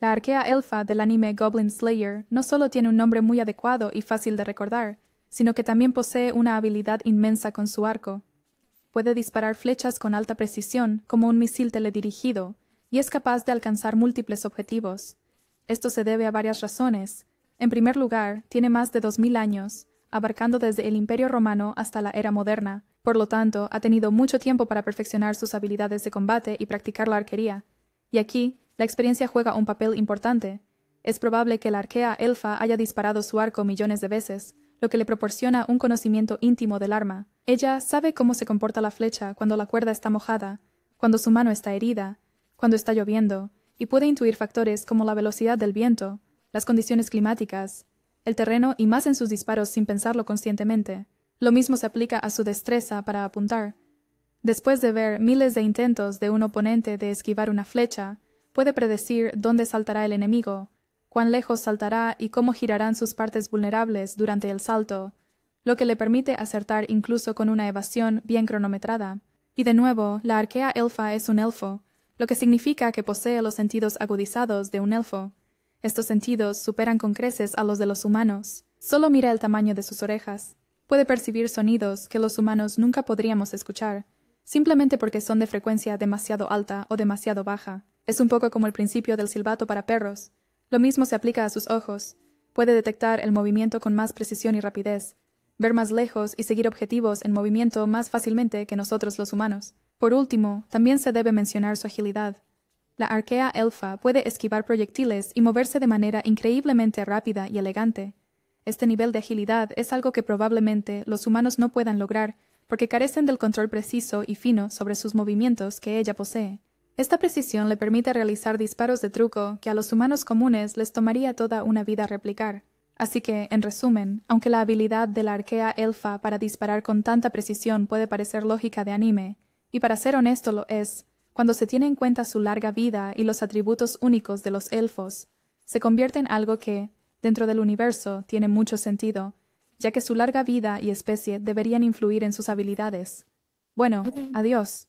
La arquea elfa del anime Goblin Slayer no solo tiene un nombre muy adecuado y fácil de recordar, sino que también posee una habilidad inmensa con su arco. Puede disparar flechas con alta precisión, como un misil teledirigido, y es capaz de alcanzar múltiples objetivos. Esto se debe a varias razones. En primer lugar, tiene más de 2.000 años, abarcando desde el Imperio Romano hasta la era moderna, por lo tanto, ha tenido mucho tiempo para perfeccionar sus habilidades de combate y practicar la arquería. Y aquí, la experiencia juega un papel importante. Es probable que la arquea elfa haya disparado su arco millones de veces, lo que le proporciona un conocimiento íntimo del arma. Ella sabe cómo se comporta la flecha cuando la cuerda está mojada, cuando su mano está herida, cuando está lloviendo, y puede intuir factores como la velocidad del viento, las condiciones climáticas, el terreno y más en sus disparos sin pensarlo conscientemente. Lo mismo se aplica a su destreza para apuntar. Después de ver miles de intentos de un oponente de esquivar una flecha, puede predecir dónde saltará el enemigo, cuán lejos saltará y cómo girarán sus partes vulnerables durante el salto, lo que le permite acertar incluso con una evasión bien cronometrada. Y de nuevo, la arquea elfa es un elfo, lo que significa que posee los sentidos agudizados de un elfo. Estos sentidos superan con creces a los de los humanos. Solo mira el tamaño de sus orejas. Puede percibir sonidos que los humanos nunca podríamos escuchar, simplemente porque son de frecuencia demasiado alta o demasiado baja. Es un poco como el principio del silbato para perros. Lo mismo se aplica a sus ojos. Puede detectar el movimiento con más precisión y rapidez, ver más lejos y seguir objetivos en movimiento más fácilmente que nosotros los humanos. Por último, también se debe mencionar su agilidad. La arquea elfa puede esquivar proyectiles y moverse de manera increíblemente rápida y elegante. Este nivel de agilidad es algo que probablemente los humanos no puedan lograr porque carecen del control preciso y fino sobre sus movimientos que ella posee. Esta precisión le permite realizar disparos de truco que a los humanos comunes les tomaría toda una vida replicar. Así que, en resumen, aunque la habilidad de la arquea elfa para disparar con tanta precisión puede parecer lógica de anime, y para ser honesto lo es, cuando se tiene en cuenta su larga vida y los atributos únicos de los elfos, se convierte en algo que, dentro del universo, tiene mucho sentido, ya que su larga vida y especie deberían influir en sus habilidades. Bueno, adiós.